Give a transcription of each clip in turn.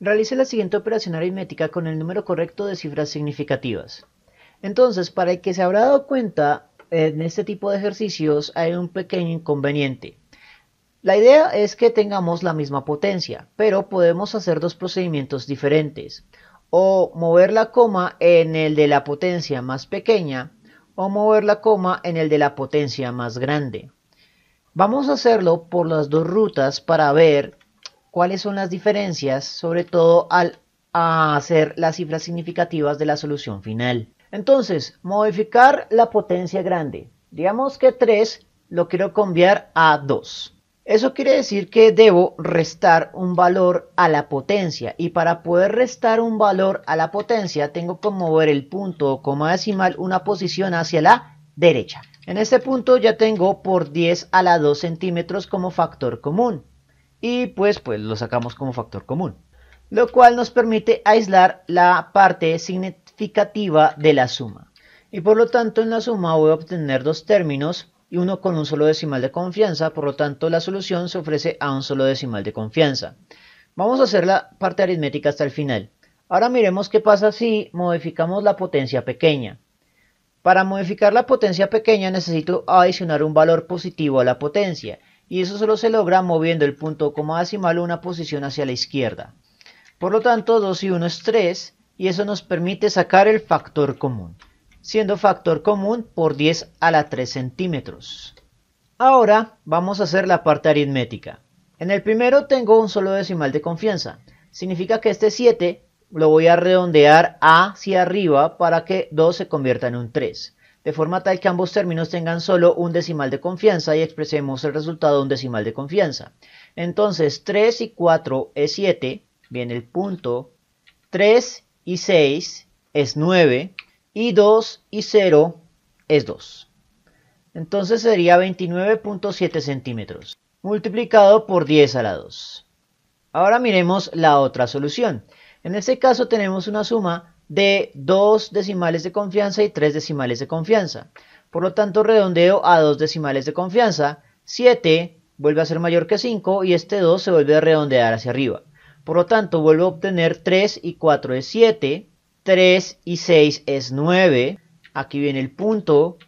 Realice la siguiente operación aritmética con el número correcto de cifras significativas. Entonces, para el que se habrá dado cuenta, en este tipo de ejercicios hay un pequeño inconveniente. La idea es que tengamos la misma potencia, pero podemos hacer dos procedimientos diferentes. O mover la coma en el de la potencia más pequeña o mover la coma en el de la potencia más grande. Vamos a hacerlo por las dos rutas para ver cuáles son las diferencias, sobre todo al hacer las cifras significativas de la solución final. Entonces, modificar la potencia grande. Digamos que 3 lo quiero cambiar a 2. Eso quiere decir que debo restar un valor a la potencia y para poder restar un valor a la potencia tengo que mover el punto o coma decimal una posición hacia la derecha. En este punto ya tengo por 10 a la 2 centímetros como factor común y pues, pues lo sacamos como factor común, lo cual nos permite aislar la parte significativa de la suma. Y por lo tanto en la suma voy a obtener dos términos y uno con un solo decimal de confianza, por lo tanto la solución se ofrece a un solo decimal de confianza. Vamos a hacer la parte aritmética hasta el final. Ahora miremos qué pasa si modificamos la potencia pequeña. Para modificar la potencia pequeña necesito adicionar un valor positivo a la potencia y eso solo se logra moviendo el punto como decimal una posición hacia la izquierda. Por lo tanto, 2 y 1 es 3 y eso nos permite sacar el factor común, siendo factor común por 10 a la 3 centímetros. Ahora vamos a hacer la parte aritmética. En el primero tengo un solo decimal de confianza, significa que este 7 lo voy a redondear hacia arriba para que 2 se convierta en un 3 de forma tal que ambos términos tengan solo un decimal de confianza y expresemos el resultado de un decimal de confianza. Entonces, 3 y 4 es 7, viene el punto, 3 y 6 es 9, y 2 y 0 es 2. Entonces sería 29.7 centímetros, multiplicado por 10 a la 2. Ahora miremos la otra solución. En este caso tenemos una suma de dos decimales de confianza y tres decimales de confianza. Por lo tanto, redondeo a dos decimales de confianza. 7 vuelve a ser mayor que 5 y este 2 se vuelve a redondear hacia arriba. Por lo tanto, vuelvo a obtener 3 y 4 es 7, 3 y 6 es 9, aquí viene el punto,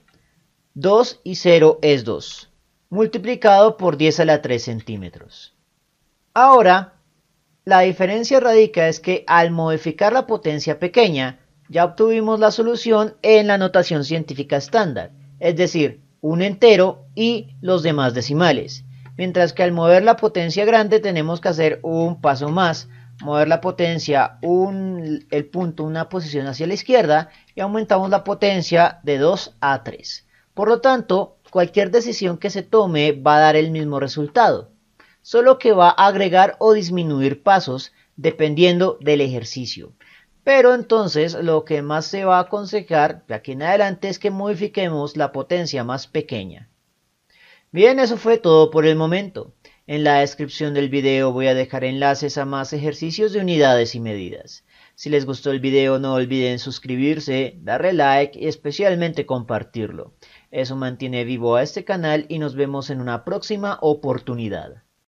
2 y 0 es 2, multiplicado por 10 a la 3 centímetros. Ahora la diferencia radica es que al modificar la potencia pequeña, ya obtuvimos la solución en la notación científica estándar, es decir, un entero y los demás decimales. Mientras que al mover la potencia grande tenemos que hacer un paso más, mover la potencia un, el punto una posición hacia la izquierda y aumentamos la potencia de 2 a 3. Por lo tanto, cualquier decisión que se tome va a dar el mismo resultado solo que va a agregar o disminuir pasos dependiendo del ejercicio. Pero entonces lo que más se va a aconsejar de aquí en adelante es que modifiquemos la potencia más pequeña. Bien, eso fue todo por el momento. En la descripción del video voy a dejar enlaces a más ejercicios de unidades y medidas. Si les gustó el video no olviden suscribirse, darle like y especialmente compartirlo. Eso mantiene vivo a este canal y nos vemos en una próxima oportunidad.